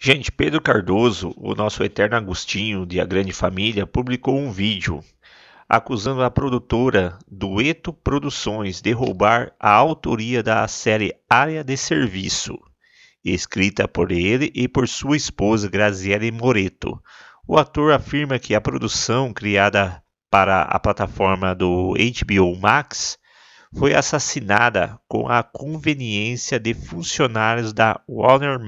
Gente, Pedro Cardoso, o nosso eterno Agostinho de A Grande Família, publicou um vídeo acusando a produtora Dueto Produções de roubar a autoria da série Área de Serviço, escrita por ele e por sua esposa Graziele Moreto. O ator afirma que a produção criada para a plataforma do HBO Max foi assassinada com a conveniência de funcionários da Warner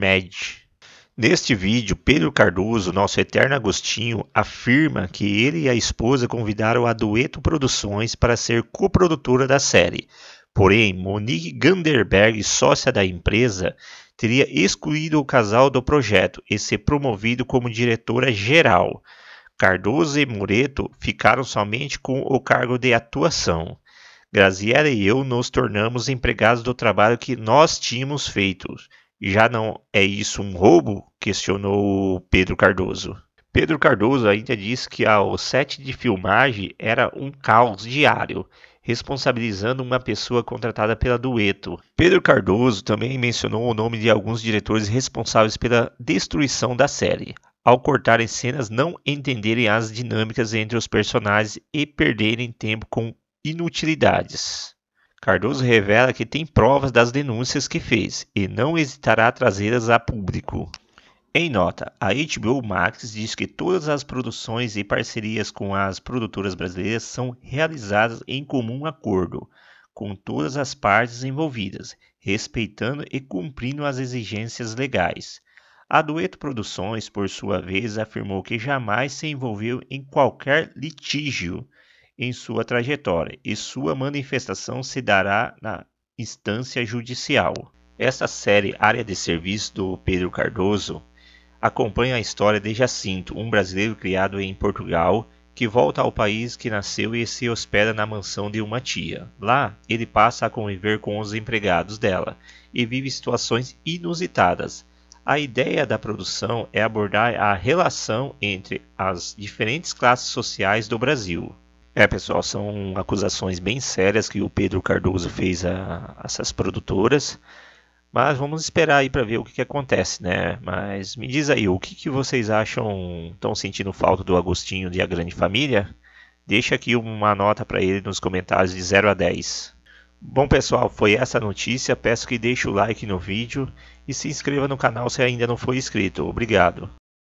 Neste vídeo, Pedro Cardoso, nosso eterno Agostinho, afirma que ele e a esposa convidaram a Dueto Produções para ser coprodutora da série. Porém, Monique Ganderberg, sócia da empresa, teria excluído o casal do projeto e se promovido como diretora geral. Cardoso e Moreto ficaram somente com o cargo de atuação. Graziella e eu nos tornamos empregados do trabalho que nós tínhamos feito já não é isso um roubo? questionou Pedro Cardoso. Pedro Cardoso ainda disse que ao set de filmagem era um caos diário, responsabilizando uma pessoa contratada pela Dueto. Pedro Cardoso também mencionou o nome de alguns diretores responsáveis pela destruição da série, ao cortarem cenas, não entenderem as dinâmicas entre os personagens e perderem tempo com inutilidades. Cardoso revela que tem provas das denúncias que fez e não hesitará a trazê-las a público. Em nota, a HBO Max diz que todas as produções e parcerias com as produtoras brasileiras são realizadas em comum acordo, com todas as partes envolvidas, respeitando e cumprindo as exigências legais. A Dueto Produções, por sua vez, afirmou que jamais se envolveu em qualquer litígio em sua trajetória e sua manifestação se dará na instância judicial. Esta série Área de Serviço do Pedro Cardoso acompanha a história de Jacinto, um brasileiro criado em Portugal que volta ao país que nasceu e se hospeda na mansão de uma tia. Lá, ele passa a conviver com os empregados dela e vive situações inusitadas. A ideia da produção é abordar a relação entre as diferentes classes sociais do Brasil. É, pessoal, são acusações bem sérias que o Pedro Cardoso fez a, a essas produtoras. Mas vamos esperar aí para ver o que, que, acontece, né? Mas me diz aí, o que, que vocês acham? Estão sentindo falta do Agostinho de A Grande Família? Deixa aqui uma nota para ele nos comentários de 0 a 10. Bom, pessoal, foi essa a notícia. Peço que deixe o like no vídeo e se inscreva no canal se ainda não for inscrito. Obrigado.